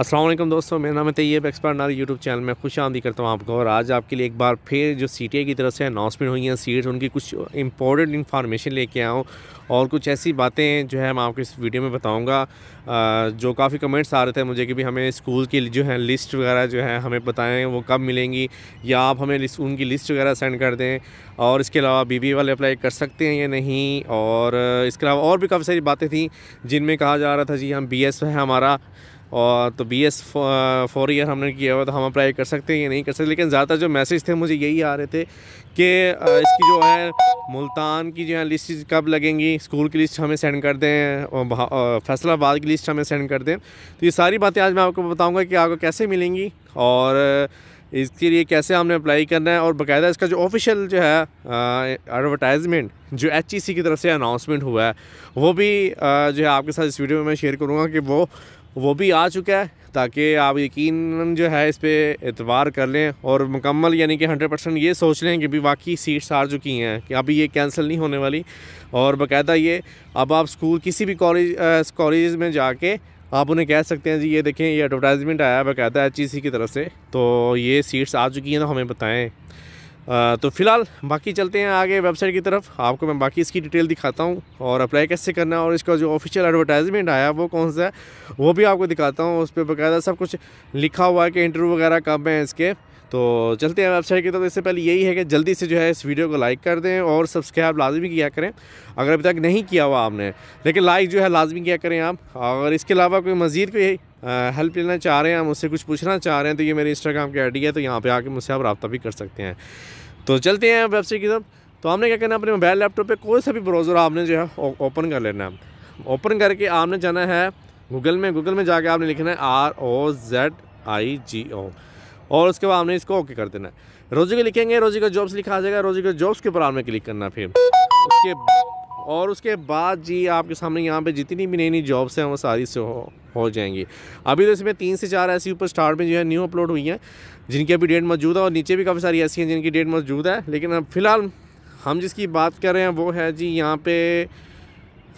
असलम दोस्तों मेरा नाम है तैयब एक्सपर्ट नारी यूट्यूब चैनल में खुश आमदी करता हूँ आपको और आज आपके लिए एक बार फिर जो सी की तरफ से अनाउंसमेंट हुई हैं सीट्स उनकी कुछ इंपॉर्टेंट इन्फॉर्मेशन लेके हूँ और कुछ ऐसी बातें जो है मैं आपको इस वीडियो में बताऊँगा जो काफ़ी कमेंट्स आ रहे थे मुझे कि भी हमें स्कूल की जो है लिस्ट वगैरह जो है हमें बताएँ वो कब मिलेंगी या आप हमें लिस्ट, उनकी लिस्ट वगैरह सेंड कर दें और इसके अलावा बी वाले अप्लाई कर सकते हैं या नहीं और इसके अलावा और भी काफ़ी सारी बातें थी जिनमें कहा जा रहा था जी हम बी है हमारा और तो बी एस फोर ईयर हमने किया हुआ तो हम अप्लाई कर सकते हैं या नहीं कर सकते लेकिन ज़्यादातर जो मैसेज थे मुझे यही आ रहे थे कि uh, इसकी जो है मुल्तान की जो है लिस्ट कब लगेंगी स्कूल की लिस्ट हमें सेंड कर दें और uh, फैसलाबाद की लिस्ट हमें सेंड कर दें तो ये सारी बातें आज मैं आपको बताऊँगा कि आपको कैसे मिलेंगी और uh, इसके लिए कैसे हमने अप्लाई करना है और बाकायदा इसका जो ऑफिशियल जो है एडवर्टाइजमेंट जो एच e की तरफ से अनाउंसमेंट हुआ है वो भी आ, जो है आपके साथ इस वीडियो में मैं शेयर करूँगा कि वो वो भी आ चुका है ताकि आप यकीन जो है इस पर एतवार कर लें और मुकम्मल यानी कि हंड्रेड परसेंट ये सोच लें कि भी वाकई सीट्स आ चुकी हैं कि अभी ये कैंसिल नहीं होने वाली और बाकायदा ये अब आप स्कूल किसी भी कॉलेज कॉलेज में जाके आप उन्हें कह सकते हैं जी ये देखें ये एडवर्टाइजमेंट आया है बाकायदा एच की तरफ से तो ये सीट्स आ चुकी हैं तो हमें बताएँ तो फिलहाल बाकी चलते हैं आगे वेबसाइट की तरफ आपको मैं बाकी इसकी डिटेल दिखाता हूँ और अप्लाई कैसे करना है और इसका जो ऑफिशियल एडवर्टाइजमेंट आया वो कौन सा है वो भी आपको दिखाता हूँ उस पर बाकायदा सब कुछ लिखा हुआ है कि इंटरव्यू वगैरह कब है इसके तो चलते हैं वेबसाइट की तरफ इससे पहले यही है कि जल्दी से जो है इस वीडियो को लाइक कर दें और सब्सक्राइब लाजमी किया करें अगर अभी तक नहीं किया हुआ आपने लेकिन लाइक जो है लाजमी किया करें आप और इसके अलावा कोई मज़ीद कोई हेल्प लेना चाह रहे हैं आप मुझसे कुछ पूछना चाह रहे हैं तो ये मेरे इंस्टाग्राम की आई है तो यहाँ पर आकर मुझसे आप रब्ता भी कर सकते हैं तो चलते हैं वेबसाइट की तरफ तो आपने क्या करना है अपने मोबाइल लैपटॉप पर कोई सा भी ब्राउज़र आपने जो है ओपन कर लेना है ओपन करके आपने जाना है गूगल में गूगल में जाके आपने लिखना है आर ओ जेड आई जी ओ और उसके बाद हमने इसको ओके कर देना है रोजी को लिखेंगे रोजी का जॉब्स लिखा आ जाएगा रोजी का जॉब्स के ऊपर आपने क्लिक करना फिर उसके और उसके बाद जी आपके सामने यहाँ पे जितनी भी नई नई जॉब्स हैं वो सारी से हो हो जाएंगी अभी तो इसमें तीन से चार ऐसी ऊपर स्टार्ट में जो है न्यू अपलोड हुई हैं जिनकी अभी डेट मौजूद है और नीचे भी काफ़ी सारी ऐसी हैं जिनकी डेट मौजूद है लेकिन अब फ़िलहाल हम जिसकी बात कर रहे हैं वो है जी यहाँ पे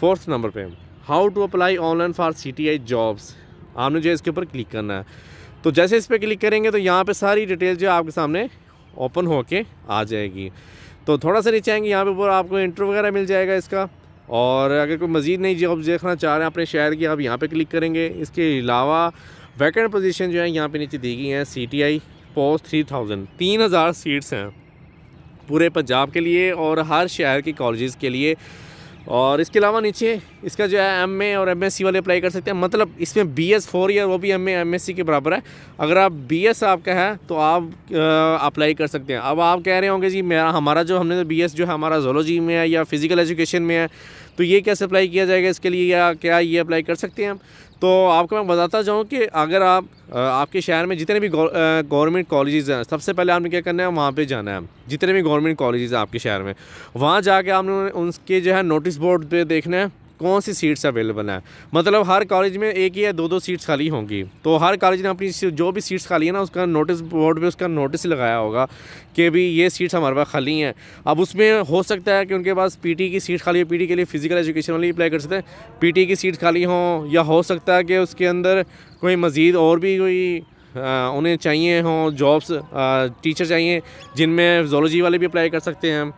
फोर्थ नंबर पे how to apply online for C T I jobs आपने जो है इसके ऊपर क्लिक करना है तो जैसे इस पर क्लिक करेंगे तो यहाँ पर सारी डिटेल जो आपके सामने ओपन के आ जाएगी तो थोड़ा सा नीचे आएंगे यहाँ पे ऊपर आपको इंटरव्यू वगैरह मिल जाएगा इसका और अगर कोई मज़ीद नई जॉब देखना चाह रहे हैं अपने शहर की आप यहाँ पे क्लिक करेंगे इसके अलावा वैकेंट पोजीशन जो है यहाँ पे नीचे दी गई हैं C T I post three thousand तीन हज़ार सीट्स हैं पूरे पंजाब के लिए और हर शहर के कॉलेज़ के लिए और इसके अलावा नीचे इसका जो है एम ए और एम एस सी वाले अप्लाई कर सकते हैं मतलब इसमें बी एस फोर ईयर वो भी M A M S C के बराबर है अगर आप बी एस आपका है तो आप अप्लाई कर सकते हैं अब आप कह रहे होंगे जी मेरा हमारा जो हमने बी तो एस जो है हमारा जोलॉजी में है या फिज़िकल एजुकेशन में है तो ये कैसे अप्लाई किया जाएगा इसके लिए या क्या ये अप्लाई कर सकते हैं हम तो आपको मैं बताता जाऊँ कि अगर आप आपके शहर में जितने भी गवर्नमेंट कॉलेजेस हैं सबसे पहले आपने क्या करना है वहाँ पे जाना है जितने भी गवर्नमेंट कॉलेजेस हैं आपके शहर में वहाँ जाके आपने उनके जो है नोटिस बोर्ड पे देखना है कौन सी सीट्स अवेलेबल हैं मतलब हर कॉलेज में एक या दो दो सीट्स खाली होंगी तो हर कॉलेज ने अपनी जो भी सीट्स खाली है ना उसका नोटिस बोर्ड पे उसका नोटिस लगाया होगा कि भी ये सीट्स हमारे पास खाली हैं अब उसमें हो सकता है कि उनके पास पी की सीट खाली हो पी के लिए फ़िज़िकल एजुकेशन वाली अप्लाई कर सकते हैं पी की सीट खाली हों या हो सकता है कि उसके अंदर कोई मज़ीद और भी कोई आ, उन्हें चाहिए हों जॉब्स टीचर चाहिए जिनमें जोलॉजी वाले भी अप्लाई कर सकते हैं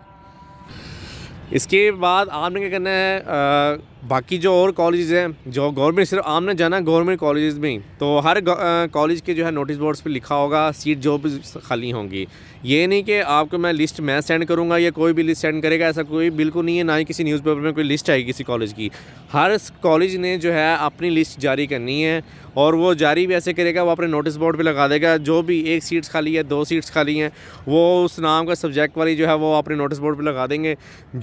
इसके बाद आपने क्या करना है आ, बाकी जो और कॉलेज हैं जो गवर्नमेंट सिर्फ आमने जाना गवर्नमेंट कॉलेज में तो हर कॉलेज के जो है नोटिस बोर्ड्स पे लिखा होगा सीट जो भी खाली होंगी ये नहीं कि आपको मैं लिस्ट मैं सेंड करूँगा या कोई भी लिस्ट सेंड करेगा ऐसा कोई बिल्कुल नहीं है ना ही किसी न्यूज़पेपर में कोई लिस्ट आएगी किसी कॉलेज की हर कॉलेज ने जो है अपनी लिस्ट जारी करनी है और वो जारी भी ऐसे करेगा वो अपने नोटिस बोर्ड पर लगा देगा जो भी एक सीट्स खाली है दो सीट्स खाली हैं वो उस नाम का सब्जेक्ट वाली जो है वो अपने नोटिस बोर्ड पर लगा देंगे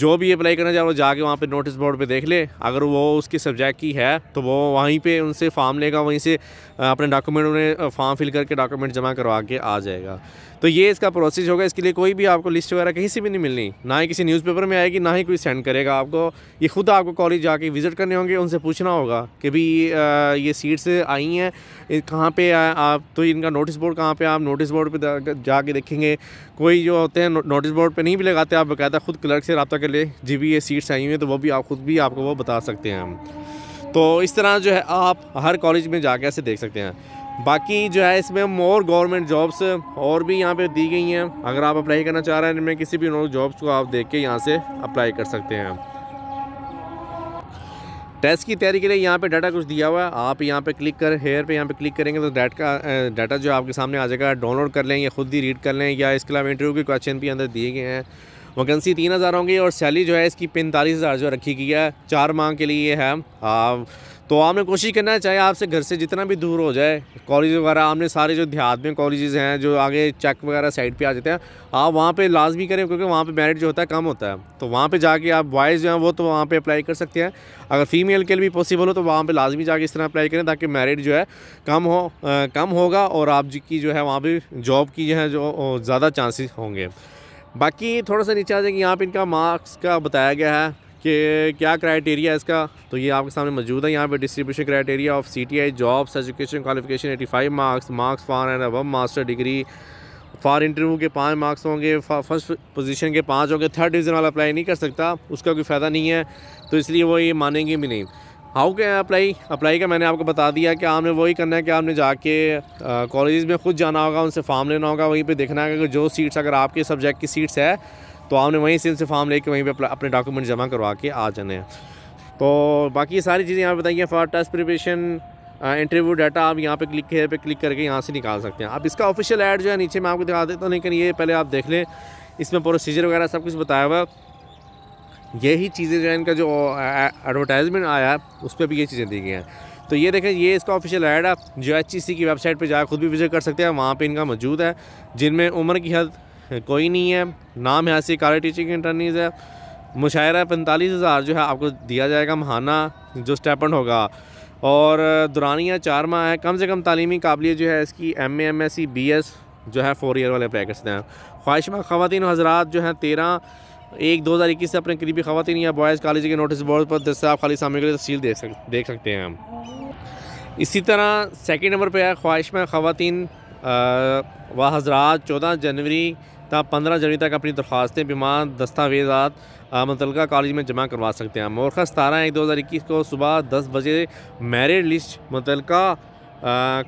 जो भी अप्लाई करना चाहे वो जाके वहाँ पर नोटिस बोर्ड पर देख ले अगर वो उसके सब्जेक्ट की है तो वो वहीं पे उनसे फॉर्म लेगा वहीं से अपने डॉक्यूमेंट उन्हें फॉर्म फिल करके डॉक्यूमेंट जमा करवा के आ जाएगा तो ये इसका प्रोसेस होगा इसके लिए कोई भी आपको लिस्ट वगैरह कहीं से भी नहीं मिलनी ना ही किसी न्यूज़पेपर में आएगी ना ही कोई सेंड करेगा आपको ये खुद आपको कॉलेज जाके विज़िट करने होंगे उनसे पूछना होगा कि भी ये सीट्स आई हैं कहाँ पे आप तो इनका नोटिस बोर्ड कहाँ पे आप नोटिस बोर्ड पर जाके देखेंगे कोई जो होते हैं नोटिस बोर्ड पर नहीं भी लगाते आप बकायदा खुद क्लर्क से रबा कर ले जी भी ये सीट्स आई हुई हैं तो वो भी आप खुद भी आपको वो बता सकते हैं हम तो इस तरह जो है आप हर कॉलेज में जाके ऐसे देख सकते हैं बाकी जो है इसमें मोर गवर्नमेंट जॉब्स और भी यहाँ पे दी गई हैं अगर आप अप्लाई करना चाह रहे हैं इनमें किसी भी जॉब्स को आप देख के यहाँ से अप्लाई कर सकते हैं टेस्ट की तैयारी के लिए यहाँ पे डाटा कुछ दिया हुआ है आप यहाँ पे क्लिक कर हेयर पे यहाँ पे क्लिक करेंगे तो डाटा का डाटा जो आपके सामने आ जाएगा डाउनलोड कर लें या खुद ही रीड कर लें या इसके अलावा इंटरव्यू के क्वेश्चन भी अंदर दिए गए हैं वैकेंसी तीन हज़ार होंगी और सैलरी जो है इसकी पैंतालीस हज़ार जो रखी गई है चार माह के लिए है तो आपने कोशिश करना चाहिए आपसे घर से जितना भी दूर हो जाए कॉलेज वगैरह आपने सारे जो देहात में कॉलेजेस हैं जो आगे चेक वगैरह साइड पे आ जाते हैं आप वहाँ पे लाजमी करें क्योंकि वहाँ पे मेरिट जो होता है कम होता है तो वहाँ पे जाके आप बॉयज़ जो हैं वो तो वहाँ पे अप्लाई कर सकते हैं अगर फीमेल के लिए भी पॉसिबल हो तो वहाँ पर लाजमी जाके इस तरह अप्लाई करें ताकि मेरिट जो है कम हो आ, कम होगा और आप की जो है वहाँ पर जॉब की जो है जो ज़्यादा चांसेस होंगे बाकी थोड़ा सा नीचे आ जाएगी यहाँ पर इनका मार्क्स का बताया गया है कि क्या क्राइटेरिया है इसका तो ये आपके सामने मौजूद है यहाँ पे distribution criteria of C T I jobs education qualification eighty five marks marks for and अब मास्टर डिग्री फॉर इंटरव्यू के पाँच मार्क्स होंगे फर्स्ट पोजीशन के पाँच होंगे थर्ड डिवीज़न वाला अप्लाई नहीं कर सकता उसका कोई फ़ायदा नहीं है तो इसलिए वो ये मानेंगे भी नहीं हाउ के अप्लाई अप्लाई का मैंने आपको बता दिया कि आपने वही करना है कि आपने जाके कॉलेज़ में खुद जाना होगा उनसे फॉर्म लेना होगा वहीं पर देखना होगा कि जो सीट्स अगर आपके सब्जेक्ट की सीट्स है तो आपने वहीं से उनसे फॉर्म लेके वहीं पर अपने डॉक्यूमेंट जमा करवा के आ जाने हैं तो बाकी सारी चीज़ें यहाँ पर बताइए for test preparation interview data आप यहाँ पे क्लिक है पे क्लिक करके यहाँ से निकाल सकते हैं अब इसका ऑफिशियल ऐड जो है नीचे मैं आपको दिखा देता हूँ लेकिन ये पहले आप देख लें इसमें प्रोसीजर वगैरह सब कुछ बताया हुआ यही चीज़ें जो है इनका जो एडवर्टाइजमेंट uh, आया उस पर भी ये चीज़ें दी गई हैं तो ये देखें ये इसका ऑफिशियल ऐड है जो एच e की वेबसाइट पर जाकर खुद भी विजिट कर सकते हैं वहाँ पर इनका मौजूद है जिनमें उम्र की हद कोई नहीं है नाम है ऐसी कार टीचिंग इंटरनीज है मुशायरा पैंतालीस हज़ार जो है आपको दिया जाएगा महाना जो स्टेपन होगा और दुरानिया चार माह है कम से कम तालीमी काबिलियत जो है इसकी M M S C B S जो है फ़ोर ईयर वाले पैकेट्स हैं ख्वाहिशमा खातन हजरात जो हैं तेरह एक दो हज़ार इक्कीस से अपने करीबी खातन या बॉयज़ कॉलेज के नोटिस बोर्ड पर दस्ताब खाली सामने के लिए तफसील देख सक देख सकते हैं हम इसी तरह सेकेंड नंबर पर है ख्वाहिशमा खातन व हजरात चौदह जनवरी तब पंद्रह जनवरी तक अपनी दरख्वास्तें बीमा दस्तावेजा मुतल कॉलेज में जमा करवा सकते हैं मौरखा सतारह एक दो हज़ार इक्कीस को सुबह दस बजे मेरिट लिस्ट मुतल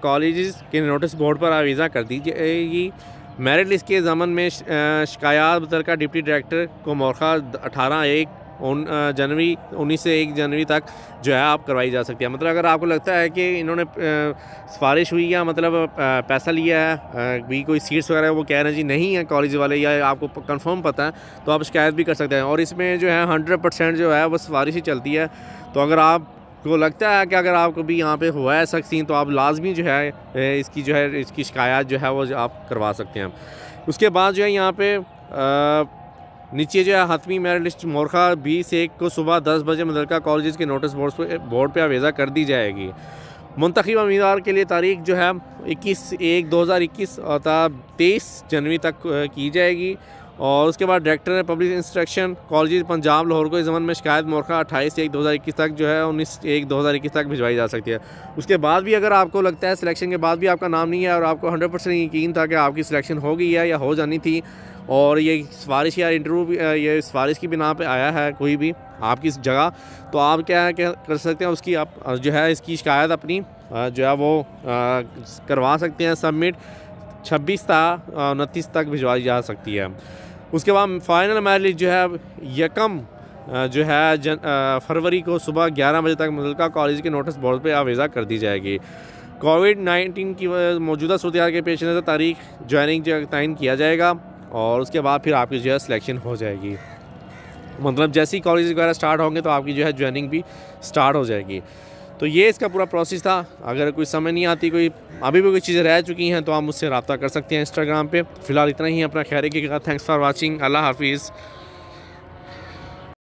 कॉलेज के नोटिस बोर्ड पर आवेज़ा कर दी जाएगी मेरिट लिस्ट के जमन में शिकायत मुतल डिप्टी डायरेक्टर को मौरखा अठारह एक उन जनवरी उन्नीस से एक जनवरी तक जो है आप करवाई जा सकती है मतलब अगर आपको लगता है कि इन्होंने सिफारिश हुई या मतलब पैसा लिया है भी कोई सीट्स वगैरह वो कह रहे हैं जी नहीं है कॉलेज वाले या आपको कंफर्म पता है तो आप शिकायत भी कर सकते हैं और इसमें जो है हंड्रेड परसेंट जो है वो सिफारिश ही चलती है तो अगर आप को लगता है कि अगर आपको भी यहाँ पे हुआ है सकती तो आप लाजमी जो है इसकी जो है इसकी शिकायत जो है वो आप करवा सकते हैं उसके बाद जो है यहाँ पे आ, नीचे जो है हतमी मेरिट मोरखा बीस एक को सुबह दस बजे मदरका कॉलेज के नोटिस बोर्ड पर बोर्ड पर आवेज़ा कर दी जाएगी मंतखब उम्मीदवार के लिए तारीख जो है इक्कीस एक दो हज़ार इक्कीस और तेईस जनवरी तक की जाएगी और उसके बाद डायरेक्टर ने public instruction college Punjab Lahore को इस जमन में शिकायत मोरखा अट्ठाईस एक दो हज़ार इक्कीस तक जो है उन्नीस एक दो हज़ार इक्कीस तक भिजवाई जा सकती है उसके बाद भी अगर आपको लगता है सिलेक्शन के बाद भी आपका नाम नहीं है और आपको हंड्रेड परसेंट यकीन था कि आपकी सिलेक्शन हो गई है या हो जानी थी और ये सिफारिश या इंटरव्यू ये सिफारिश की बिना पे आया है कोई भी आपकी जगह तो आप क्या है क्या कर सकते हैं उसकी आप जो है इसकी शिकायत अपनी जो है वो करवा सकते हैं सबमिट छब्बीस था उनतीस तक भिजवाई जा सकती है उसके बाद फाइनल मैरिज जो है यकम जो है जन फरवरी को सुबह 11 बजे तक मुतल कॉलेज के नोटिस बोर्ड पर आवेजा कर दी जाएगी कोविड 19 की मौजूदा सूरत के पेश नज़र तारीख ज्वाइनिंग जो तयन किया जाएगा और उसके बाद फिर आपकी जो है सिलेक्शन हो जाएगी मतलब जैसे ही कॉलेज वगैरह स्टार्ट होंगे तो आपकी जो है ज्वाइनिंग भी स्टार्ट हो जाएगी तो ये इसका पूरा प्रोसेस था अगर कोई समय नहीं आती कोई अभी भी कोई चीज़ें रह चुकी हैं तो आप मुझसे रबता कर सकते हैं इंस्टाग्राम पे फ़िलहाल इतना ही अपना खैर की थैंक्स फॉर वाचिंग अल्लाह हाफिज़